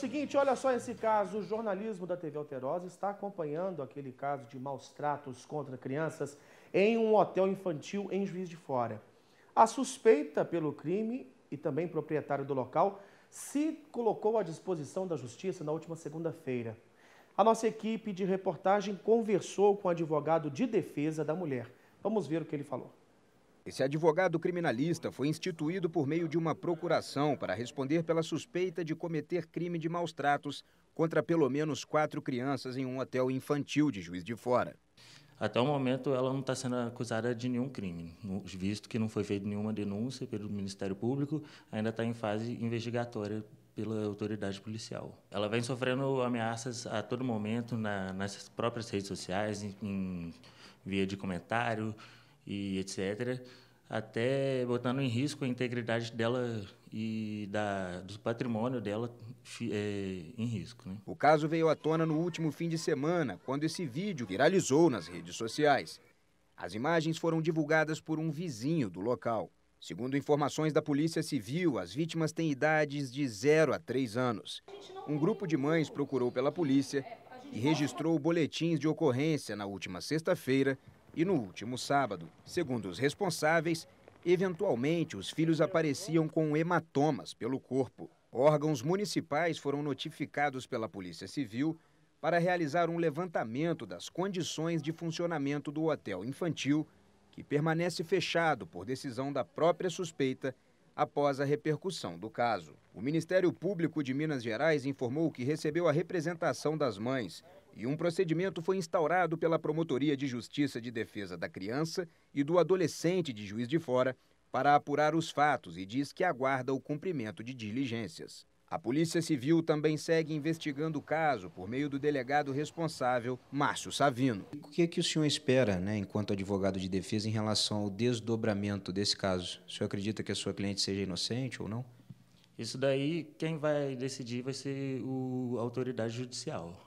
Seguinte, olha só esse caso, o jornalismo da TV Alterosa está acompanhando aquele caso de maus tratos contra crianças em um hotel infantil em Juiz de Fora. A suspeita pelo crime e também proprietário do local se colocou à disposição da justiça na última segunda-feira. A nossa equipe de reportagem conversou com o advogado de defesa da mulher. Vamos ver o que ele falou. Esse advogado criminalista foi instituído por meio de uma procuração para responder pela suspeita de cometer crime de maus tratos contra pelo menos quatro crianças em um hotel infantil de Juiz de Fora. Até o momento, ela não está sendo acusada de nenhum crime, visto que não foi feita nenhuma denúncia pelo Ministério Público, ainda está em fase investigatória pela autoridade policial. Ela vem sofrendo ameaças a todo momento na, nas próprias redes sociais, em, em via de comentário, e etc., até botando em risco a integridade dela e da, do patrimônio dela é, em risco. Né? O caso veio à tona no último fim de semana, quando esse vídeo viralizou nas redes sociais. As imagens foram divulgadas por um vizinho do local. Segundo informações da Polícia Civil, as vítimas têm idades de 0 a 3 anos. Um grupo de mães procurou pela polícia e registrou boletins de ocorrência na última sexta-feira, e no último sábado, segundo os responsáveis, eventualmente os filhos apareciam com hematomas pelo corpo. Órgãos municipais foram notificados pela Polícia Civil para realizar um levantamento das condições de funcionamento do hotel infantil, que permanece fechado por decisão da própria suspeita após a repercussão do caso. O Ministério Público de Minas Gerais informou que recebeu a representação das mães e um procedimento foi instaurado pela Promotoria de Justiça de Defesa da Criança e do Adolescente de Juiz de Fora para apurar os fatos e diz que aguarda o cumprimento de diligências. A Polícia Civil também segue investigando o caso por meio do delegado responsável, Márcio Savino. O que é que o senhor espera, né, enquanto advogado de defesa, em relação ao desdobramento desse caso? O senhor acredita que a sua cliente seja inocente ou não? Isso daí, quem vai decidir vai ser a autoridade judicial.